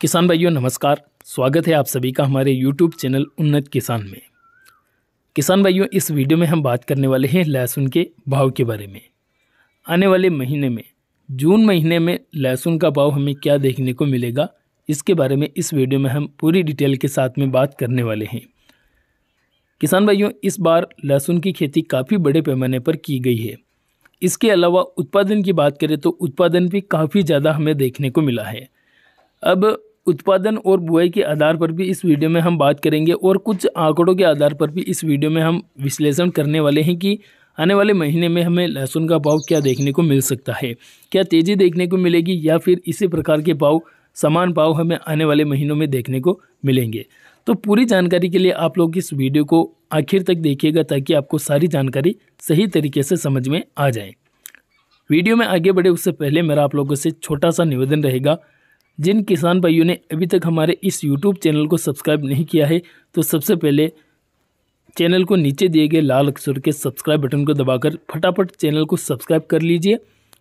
किसान भाइयों नमस्कार स्वागत है आप सभी का हमारे यूट्यूब चैनल उन्नत किसान में किसान भाइयों इस वीडियो में हम बात करने वाले हैं लहसुन के भाव के बारे में आने वाले महीने में जून महीने में लहसुन का भाव हमें क्या देखने को मिलेगा इसके बारे में इस वीडियो में हम पूरी डिटेल के साथ में बात करने वाले हैं किसान भाइयों इस बार लहसुन की खेती काफ़ी बड़े पैमाने पर की गई है इसके अलावा उत्पादन की बात करें तो उत्पादन भी काफ़ी ज़्यादा हमें देखने को मिला है अब उत्पादन और बुआई के आधार पर भी इस वीडियो में हम बात करेंगे और कुछ आंकड़ों के आधार पर भी इस वीडियो में हम विश्लेषण करने वाले हैं कि आने वाले महीने में हमें लहसुन का भाव क्या देखने को मिल सकता है क्या तेज़ी देखने को मिलेगी या फिर इसी प्रकार के भाव समान भाव हमें आने वाले महीनों में देखने को मिलेंगे तो पूरी जानकारी के लिए आप लोग इस वीडियो को आखिर तक देखिएगा ताकि आपको सारी जानकारी सही तरीके से समझ में आ जाए वीडियो में आगे बढ़े उससे पहले मेरा आप लोगों से छोटा सा निवेदन रहेगा जिन किसान भाइयों ने अभी तक हमारे इस यूट्यूब चैनल को सब्सक्राइब नहीं किया है तो सबसे पहले चैनल को नीचे दिए गए लाल अक्षर के सब्सक्राइब बटन को दबाकर फटाफट चैनल को सब्सक्राइब कर लीजिए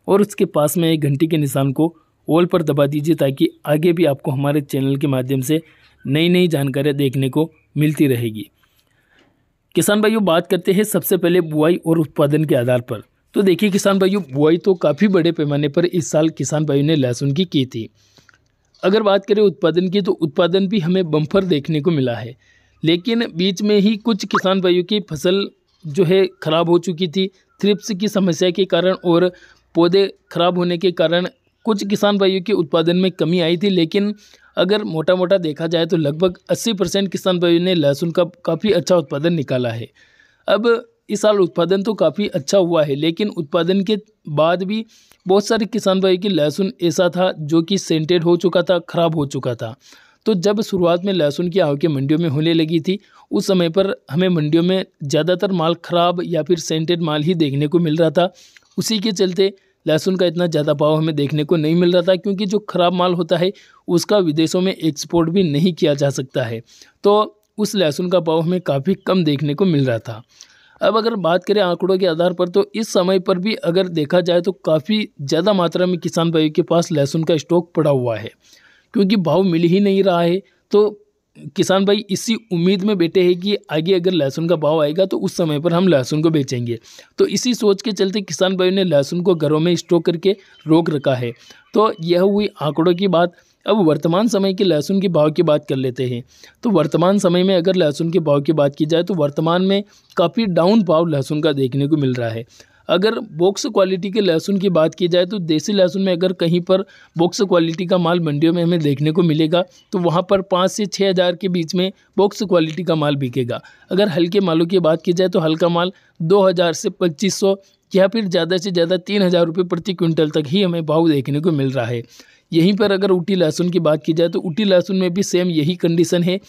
और उसके पास में एक घंटी के निशान को ऑल पर दबा दीजिए ताकि आगे भी आपको हमारे चैनल के माध्यम से नई नई जानकारियाँ देखने को मिलती रहेगी किसान भाइयों बात करते हैं सबसे पहले बुआई और उत्पादन के आधार पर तो देखिए किसान भाइयों बुआई तो काफ़ी बड़े पैमाने पर इस साल किसान भाइयों ने लहसुन की की थी अगर बात करें उत्पादन की तो उत्पादन भी हमें बम्फर देखने को मिला है लेकिन बीच में ही कुछ किसान भाइयों की फसल जो है ख़राब हो चुकी थी थ्रिप्स की समस्या के कारण और पौधे खराब होने के कारण कुछ किसान भाइयों के उत्पादन में कमी आई थी लेकिन अगर मोटा मोटा देखा जाए तो लगभग 80 परसेंट किसान भाइयों ने लहसुन का काफ़ी अच्छा उत्पादन निकाला है अब इस साल उत्पादन तो काफ़ी अच्छा हुआ है लेकिन उत्पादन के बाद भी बहुत सारे किसान भाई की लहसुन ऐसा था जो कि सेंटेड हो चुका था ख़राब हो चुका था तो जब शुरुआत में लहसुन की आवके मंडियों में होने लगी थी उस समय पर हमें मंडियों में ज़्यादातर माल ख़राब या फिर सेंटेड माल ही देखने को मिल रहा था उसी के चलते लहसुन का इतना ज़्यादा भाव हमें देखने को नहीं मिल रहा था क्योंकि जो ख़राब माल होता है उसका विदेशों में एक्सपोर्ट भी नहीं किया जा सकता है तो उस लहसुन का भाव हमें काफ़ी कम देखने को मिल रहा था अब अगर बात करें आंकड़ों के आधार पर तो इस समय पर भी अगर देखा जाए तो काफ़ी ज़्यादा मात्रा में किसान भाई के पास लहसुन का स्टॉक पड़ा हुआ है क्योंकि भाव मिल ही नहीं रहा है तो किसान भाई इसी उम्मीद में बैठे हैं कि आगे अगर लहसुन का भाव आएगा तो उस समय पर हम लहसुन को बेचेंगे तो इसी सोच के चलते किसान भाई ने लहसुन को घरों में स्टोर करके रोक रखा है तो यह हुई आंकड़ों की बात अब वर्तमान समय के लहसुन के भाव की बात कर लेते हैं तो वर्तमान समय में अगर लहसुन के भाव की बात की जाए तो वर्तमान में काफ़ी डाउन भाव लहसुन का देखने को मिल रहा है अगर बॉक्स क्वालिटी के लहसुन की बात की जाए तो देसी लहसुन में अगर कहीं पर बॉक्स क्वालिटी का माल मंडियों में हमें देखने को मिलेगा तो वहाँ पर पाँच से छः हज़ार के बीच में बॉक्स क्वालिटी का माल बिकेगा अगर हल्के मालों की बात की जाए तो हल्का माल दो हज़ार से पच्चीस सौ या फिर ज़्यादा से ज़्यादा तीन हज़ार रुपये प्रति क्विंटल तक ही हमें भाव देखने को मिल रहा है यहीं पर अगर ऊटी लहसुन की बात की जाए तो ऊटी लहसुन में भी सेम यही कंडीशन है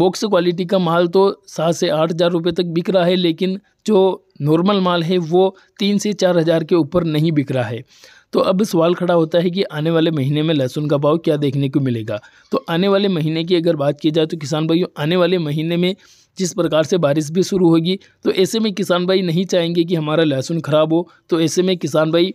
बॉक्स क्वालिटी का माल तो सात से आठ हज़ार रुपये तक बिक रहा है लेकिन जो नॉर्मल माल है वो तीन से चार हज़ार के ऊपर नहीं बिक रहा है तो अब सवाल खड़ा होता है कि आने वाले महीने में लहसुन का भाव क्या देखने को मिलेगा तो आने वाले महीने की अगर बात की जाए तो किसान भाइयों आने वाले महीने में जिस प्रकार से बारिश भी शुरू होगी तो ऐसे में किसान भाई नहीं चाहेंगे कि हमारा लहसुन ख़राब हो तो ऐसे में किसान भाई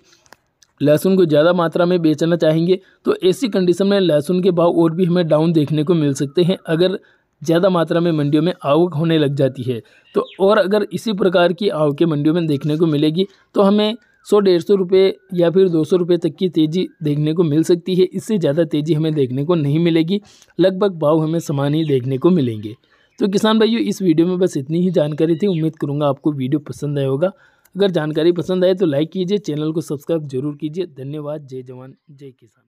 लहसुन को ज़्यादा मात्रा में बेचना चाहेंगे तो ऐसी कंडीशन में लहसुन के भाव और भी हमें डाउन देखने को मिल सकते हैं अगर ज़्यादा मात्रा में मंडियों में आवक होने लग जाती है तो और अगर इसी प्रकार की आवके मंडियों में देखने को मिलेगी तो हमें सौ डेढ़ सौ रुपये या फिर दो सौ रुपये तक की तेज़ी देखने को मिल सकती है इससे ज़्यादा तेज़ी हमें देखने को नहीं मिलेगी लगभग भाव हमें समान ही देखने को मिलेंगे तो किसान भाइयों इस वीडियो में बस इतनी ही जानकारी थी उम्मीद करूँगा आपको वीडियो पसंद आया होगा अगर जानकारी पसंद आए तो लाइक कीजिए चैनल को सब्सक्राइब जरूर कीजिए धन्यवाद जय जवान जय किसान